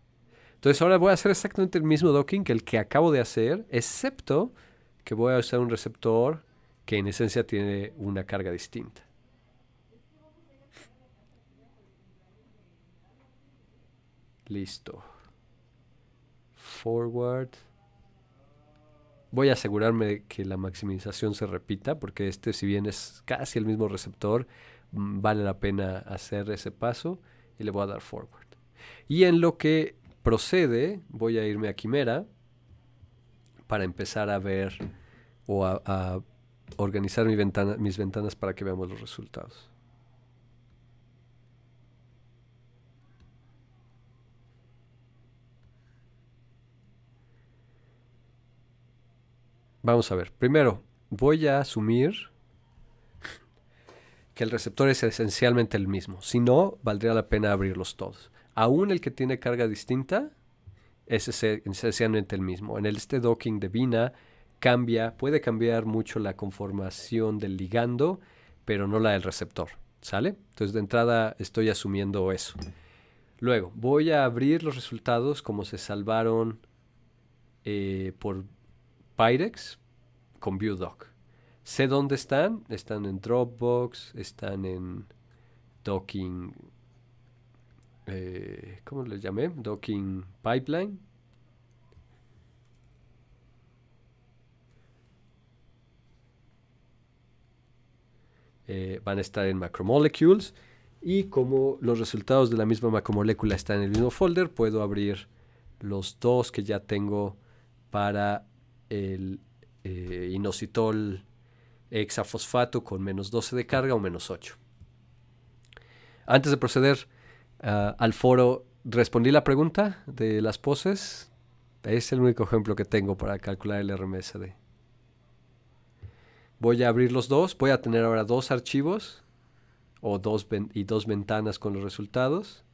Entonces ahora voy a hacer exactamente el mismo docking que el que acabo de hacer, excepto que voy a usar un receptor que en esencia tiene una carga distinta. Listo. Forward. Voy a asegurarme que la maximización se repita, porque este, si bien es casi el mismo receptor, mm, vale la pena hacer ese paso y le voy a dar forward. Y en lo que procede, voy a irme a Quimera para empezar a ver o a, organizar mis ventanas para que veamos los resultados. Vamos a ver. Primero, voy a asumir que el receptor es esencialmente el mismo. Si no, valdría la pena abrirlos todos. Aún el que tiene carga distinta es esencialmente el mismo. En el este docking de Vina cambia, puede cambiar mucho la conformación del ligando, pero no la del receptor. ¿Sale? Entonces de entrada estoy asumiendo eso. Luego, voy a abrir los resultados como se salvaron eh, por Pyrex con ViewDoc. Sé dónde están, están en Dropbox, están en Docking, eh, ¿cómo les llamé? Docking Pipeline. Eh, van a estar en Macromolecules y como los resultados de la misma macromolécula están en el mismo folder, puedo abrir los dos que ya tengo para el eh, inositol hexafosfato con menos 12 de carga o menos 8. Antes de proceder ah, al foro, respondí la pregunta de las poses. Es el único ejemplo que tengo para calcular el RMSD. Voy a abrir los dos. Voy a tener ahora dos archivos o y dos ventanas con los resultados.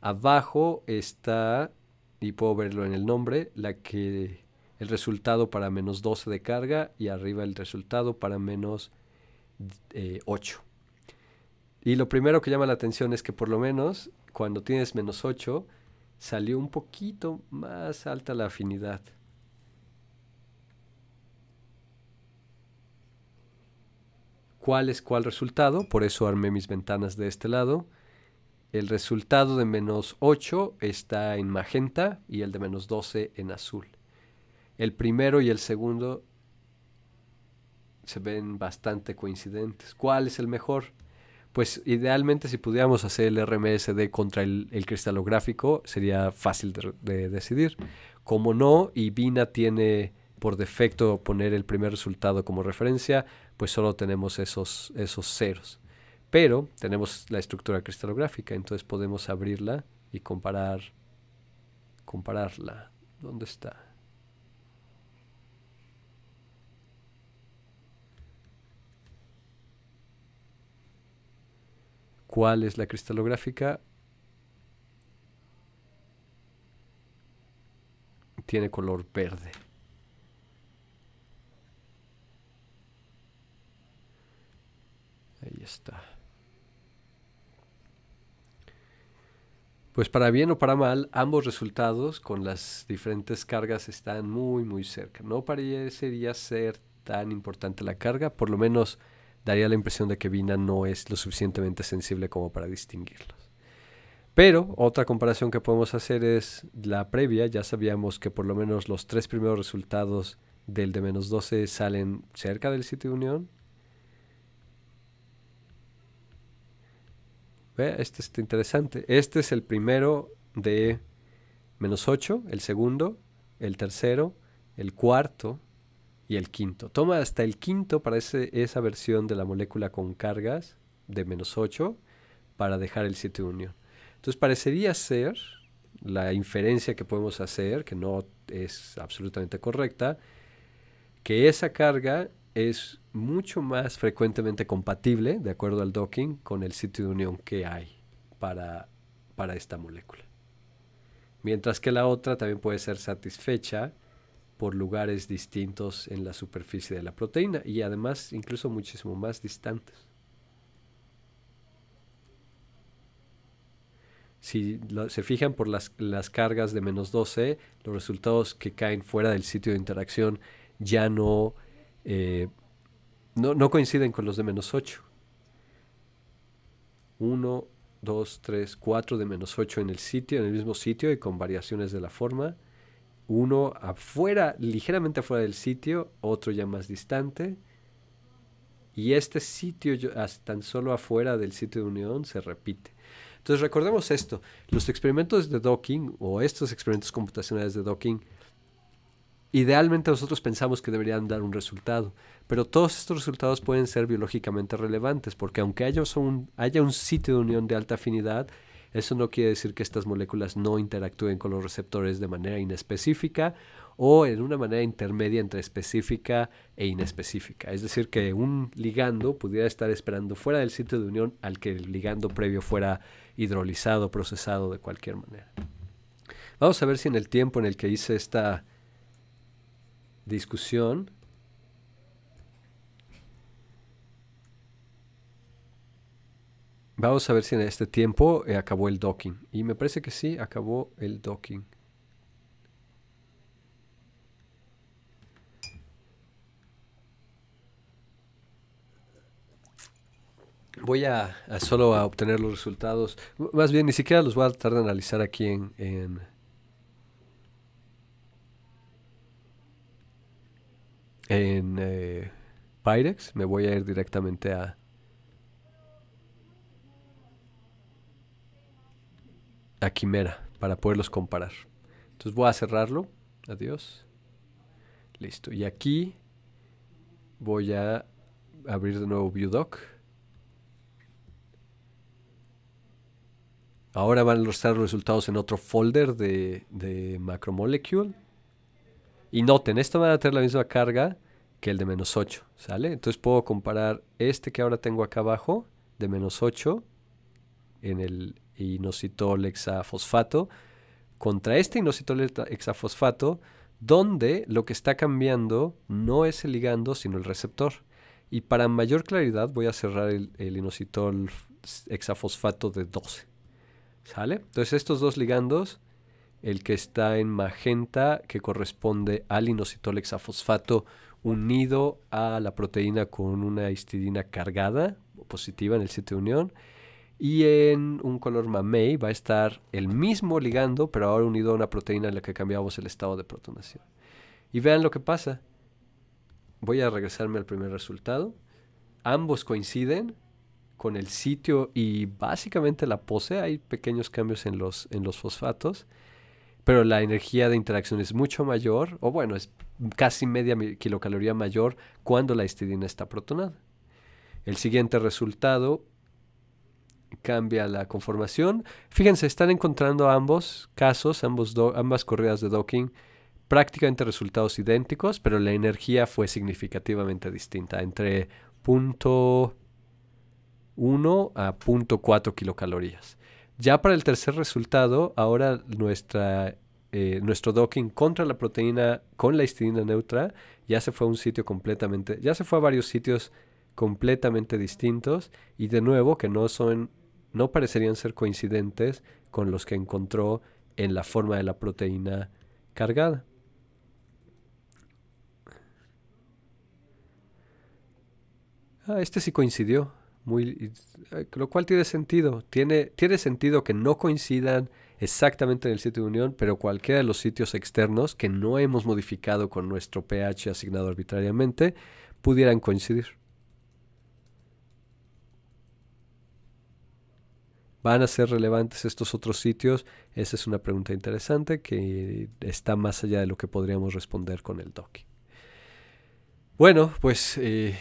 Abajo está, y puedo verlo en el nombre, la que el resultado para menos 12 de carga y arriba el resultado para menos 8. Eh, y lo primero que llama la atención es que por lo menos cuando tienes menos 8 salió un poquito más alta la afinidad. ¿Cuál es cuál resultado? Por eso armé mis ventanas de este lado. El resultado de menos 8 está en magenta y el de menos 12 en azul. El primero y el segundo se ven bastante coincidentes. ¿Cuál es el mejor? Pues idealmente si pudiéramos hacer el RMSD contra el, cristalográfico sería fácil de, decidir. Como no, y Bina tiene por defecto poner el primer resultado como referencia, pues solo tenemos esos, esos ceros. Pero tenemos la estructura cristalográfica, entonces podemos abrirla y comparar, compararla. ¿Dónde está? cuál es la cristalográfica, tiene color verde. Ahí está. Pues para bien o para mal, ambos resultados con las diferentes cargas están muy muy cerca. No parecería ser tan importante la carga, por lo menos daría la impresión de que Vina no es lo suficientemente sensible como para distinguirlos. Pero otra comparación que podemos hacer es la previa. Ya sabíamos que por lo menos los tres primeros resultados del de menos 12 salen cerca del sitio de unión. Este es interesante. Este es el primero de menos 8, el segundo, el tercero, el cuarto, y el quinto. Toma hasta el quinto para esa versión de la molécula con cargas de menos 8 para dejar el de unión. Entonces parecería ser la inferencia que podemos hacer, que no es absolutamente correcta, que esa carga es mucho más frecuentemente compatible, de acuerdo al docking, con el sitio de unión que hay para, para esta molécula. Mientras que la otra también puede ser satisfecha por lugares distintos en la superficie de la proteína y además incluso muchísimo más distantes. Si se fijan por las, cargas de menos 12, los resultados que caen fuera del sitio de interacción ya no, eh, no, coinciden con los de menos 8. 1, 2, 3, 4 de menos 8 en el sitio, en el mismo sitio y con variaciones de la forma uno afuera, ligeramente afuera del sitio, otro ya más distante. Y este sitio, tan solo afuera del sitio de unión, se repite. Entonces recordemos esto, los experimentos de docking o estos experimentos computacionales de docking, idealmente nosotros pensamos que deberían dar un resultado, pero todos estos resultados pueden ser biológicamente relevantes, porque aunque haya un, haya un sitio de unión de alta afinidad, eso no quiere decir que estas moléculas no interactúen con los receptores de manera inespecífica o en una manera intermedia entre específica e inespecífica. Es decir, que un ligando pudiera estar esperando fuera del sitio de unión al que el ligando previo fuera hidrolizado, procesado de cualquier manera. Vamos a ver si en el tiempo en el que hice esta discusión Vamos a ver si en este tiempo eh, acabó el docking. Y me parece que sí, acabó el docking. Voy a, solo a obtener los resultados. Más bien, ni siquiera los voy a tratar de analizar aquí en, en eh, Pyrex, me voy a ir directamente a, a Quimera para poderlos comparar. Entonces voy a cerrarlo. Adiós. Listo. Y aquí voy a abrir de nuevo ViewDoc. Ahora van a mostrar los resultados en otro folder de, de Macromolecule. Y noten, esto va a tener la misma carga que el de menos 8, ¿sale? Entonces puedo comparar este que ahora tengo acá abajo de menos 8 en el, inositol hexafosfato contra este inositol hexafosfato, donde lo que está cambiando no es el ligando, sino el receptor. Y para mayor claridad voy a cerrar el, inositol hexafosfato de 12. ¿Sale? Entonces estos dos ligandos, el que está en magenta, que corresponde al inositol hexafosfato unido a la proteína con una histidina cargada, positiva en el sitio de unión, y en un color mamey va a estar el mismo ligando, pero ahora unido a una proteína en la que cambiamos el estado de protonación. Y vean lo que pasa. Voy a regresarme al primer resultado. Ambos coinciden con el sitio y básicamente la pose. Hay pequeños cambios en los, en los fosfatos, pero la energía de interacción es mucho mayor, o bueno, es casi media kilocaloría mayor cuando la histidina está protonada. El siguiente resultado cambia la conformación. Fíjense, están encontrando ambos casos, ambos ambas correas de docking, prácticamente resultados idénticos, pero la energía fue significativamente distinta, entre 0.1 a 0.4 kilocalorías. Ya para el tercer resultado, ahora nuestra, eh, nuestro docking contra la proteína con la histidina neutra ya se fue a un sitio completamente, ya se fue a varios sitios completamente distintos y de nuevo que no son no parecerían ser coincidentes con los que encontró en la forma de la proteína cargada. Ah, este sí coincidió, muy, eh, lo cual tiene sentido. Tiene, tiene sentido que no coincidan exactamente en el sitio de unión, pero cualquiera de los sitios externos que no hemos modificado con nuestro pH asignado arbitrariamente pudieran coincidir. ¿Van a ser relevantes estos otros sitios? Esa es una pregunta interesante que está más allá de lo que podríamos responder con el doc. Bueno, pues eh,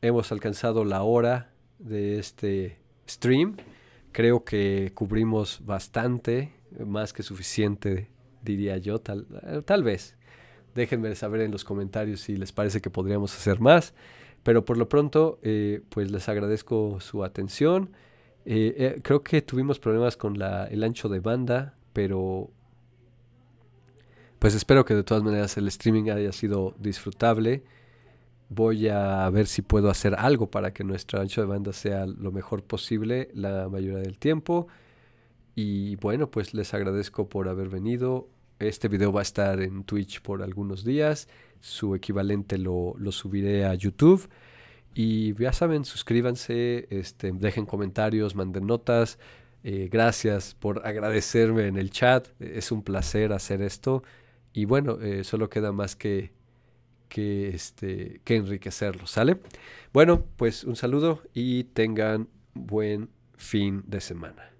hemos alcanzado la hora de este stream. Creo que cubrimos bastante, más que suficiente, diría yo, eh, tal, vez. Déjenme saber en los comentarios si les parece que podríamos hacer más. Pero por lo pronto, eh, pues les agradezco su atención. Eh, eh, creo que tuvimos problemas con el ancho de banda, pero pues espero que de todas maneras el streaming haya sido disfrutable. Voy a ver si puedo hacer algo para que nuestro ancho de banda sea lo mejor posible la mayoría del tiempo. Y bueno, pues les agradezco por haber venido. Este video va a estar en Twitch por algunos días. Su equivalente lo subiré a YouTube. Y ya saben, suscríbanse, este, dejen comentarios, manden notas. Eh, gracias por agradecerme en el chat. Es un placer hacer esto. Y bueno, eh, solo queda más que, que, este, que enriquecerlo, ¿sale? Bueno, pues un saludo y tengan buen fin de semana.